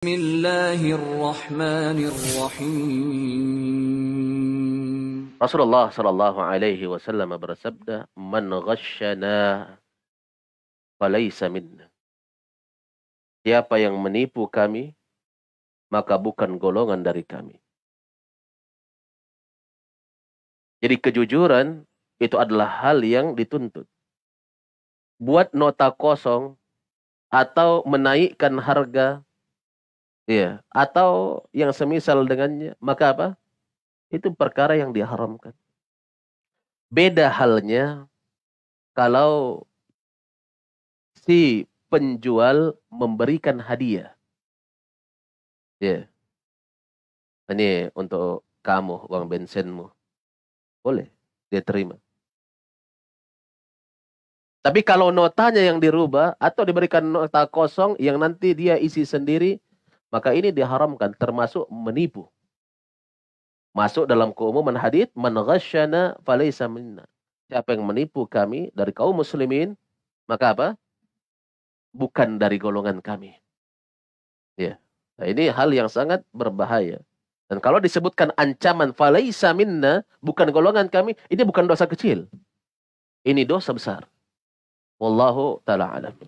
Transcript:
Bismillahirrahmanirrahim. Rasulullah sallallahu Alaihi Wasallam bersabda, "Man ghashana, falaysa minna." Siapa yang menipu kami, maka bukan golongan dari kami. Jadi kejujuran itu adalah hal yang dituntut. Buat nota kosong atau menaikkan harga Iya, atau yang semisal dengannya, maka apa? Itu perkara yang diharamkan. Beda halnya kalau si penjual memberikan hadiah. Ya. Ini untuk kamu uang bensinmu. Boleh, dia terima. Tapi kalau notanya yang dirubah atau diberikan nota kosong yang nanti dia isi sendiri, maka ini diharamkan termasuk menipu. Masuk dalam keumuman hadis man ghasyana falaysa minna. Siapa yang menipu kami dari kaum muslimin, maka apa? Bukan dari golongan kami. Ya. Nah, ini hal yang sangat berbahaya. Dan kalau disebutkan ancaman falaysa minna, bukan golongan kami, ini bukan dosa kecil. Ini dosa besar. Wallahu ta'ala alam.